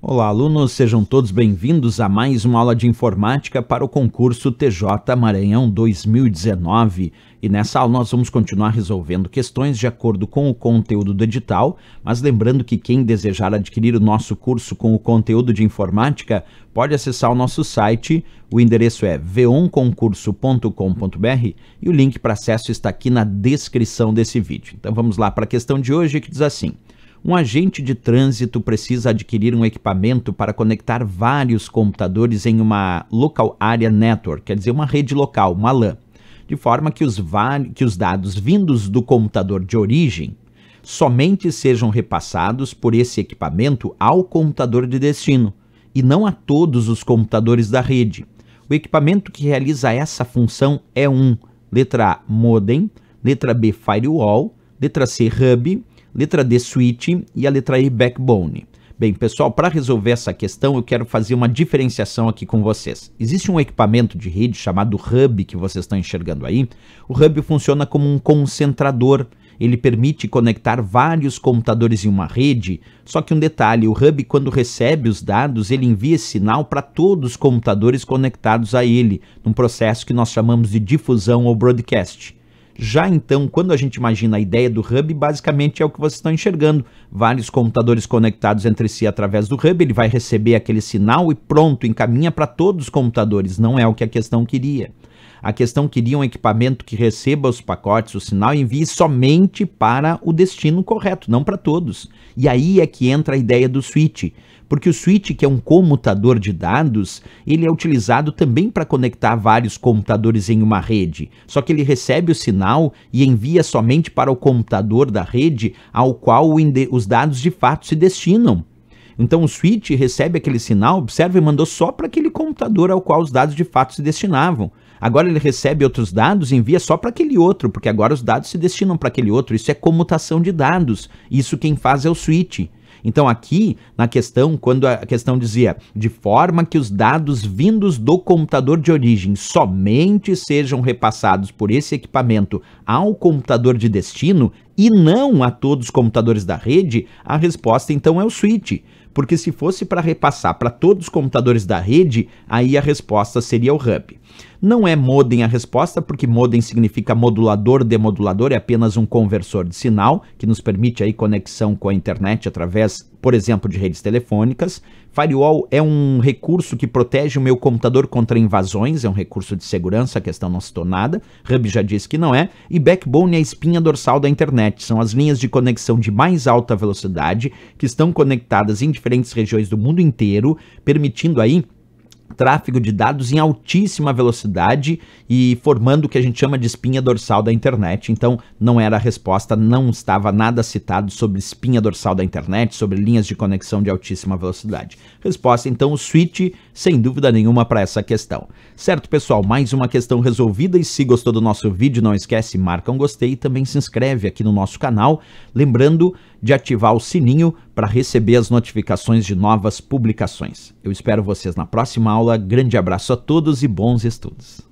Olá, alunos, sejam todos bem-vindos a mais uma aula de informática para o concurso TJ Maranhão 2019. E nessa aula nós vamos continuar resolvendo questões de acordo com o conteúdo do edital, mas lembrando que quem desejar adquirir o nosso curso com o conteúdo de informática pode acessar o nosso site, o endereço é v1concurso.com.br e o link para acesso está aqui na descrição desse vídeo. Então vamos lá para a questão de hoje que diz assim: um agente de trânsito precisa adquirir um equipamento para conectar vários computadores em uma local area network, quer dizer, uma rede local, uma LAN, de forma que os, que os dados vindos do computador de origem somente sejam repassados por esse equipamento ao computador de destino e não a todos os computadores da rede. O equipamento que realiza essa função é um letra A, modem, letra B, firewall, letra C, hub, letra D, switch e a letra E, backbone. Bem, pessoal, para resolver essa questão, eu quero fazer uma diferenciação aqui com vocês. Existe um equipamento de rede chamado hub que vocês estão enxergando aí. O hub funciona como um concentrador. Ele permite conectar vários computadores em uma rede. Só que um detalhe, o hub quando recebe os dados, ele envia esse sinal para todos os computadores conectados a ele, num processo que nós chamamos de difusão ou broadcast. Já então, quando a gente imagina a ideia do hub, basicamente é o que vocês estão enxergando. Vários computadores conectados entre si através do hub, ele vai receber aquele sinal e pronto, encaminha para todos os computadores. Não é o que a questão queria. A questão é queria um equipamento que receba os pacotes, o sinal e envie somente para o destino correto, não para todos. E aí é que entra a ideia do switch, porque o switch, que é um comutador de dados, ele é utilizado também para conectar vários computadores em uma rede. Só que ele recebe o sinal e envia somente para o computador da rede ao qual os dados de fato se destinam. Então o switch recebe aquele sinal, observa e mandou só para aquele computador ao qual os dados de fato se destinavam. Agora ele recebe outros dados e envia só para aquele outro, porque agora os dados se destinam para aquele outro. Isso é comutação de dados. Isso quem faz é o switch. Então, aqui na questão, quando a questão dizia de forma que os dados vindos do computador de origem somente sejam repassados por esse equipamento ao computador de destino, e não a todos os computadores da rede, a resposta então é o switch. Porque se fosse para repassar para todos os computadores da rede, aí a resposta seria o hub. Não é modem a resposta, porque modem significa modulador, demodulador, é apenas um conversor de sinal que nos permite aí conexão com a internet através, por exemplo, de redes telefônicas. Firewall é um recurso que protege o meu computador contra invasões, é um recurso de segurança, a questão não citou nada. Hub já disse que não é. E backbone é a espinha dorsal da internet internet são as linhas de conexão de mais alta velocidade que estão conectadas em diferentes regiões do mundo inteiro, permitindo aí tráfego de dados em altíssima velocidade e formando o que a gente chama de espinha dorsal da internet. Então, não era a resposta, não estava nada citado sobre espinha dorsal da internet, sobre linhas de conexão de altíssima velocidade. Resposta, então, o switch, sem dúvida nenhuma, para essa questão. Certo, pessoal? Mais uma questão resolvida e se gostou do nosso vídeo, não esquece, marca um gostei e também se inscreve aqui no nosso canal. Lembrando de ativar o sininho para receber as notificações de novas publicações. Eu espero vocês na próxima aula aula. Grande abraço a todos e bons estudos.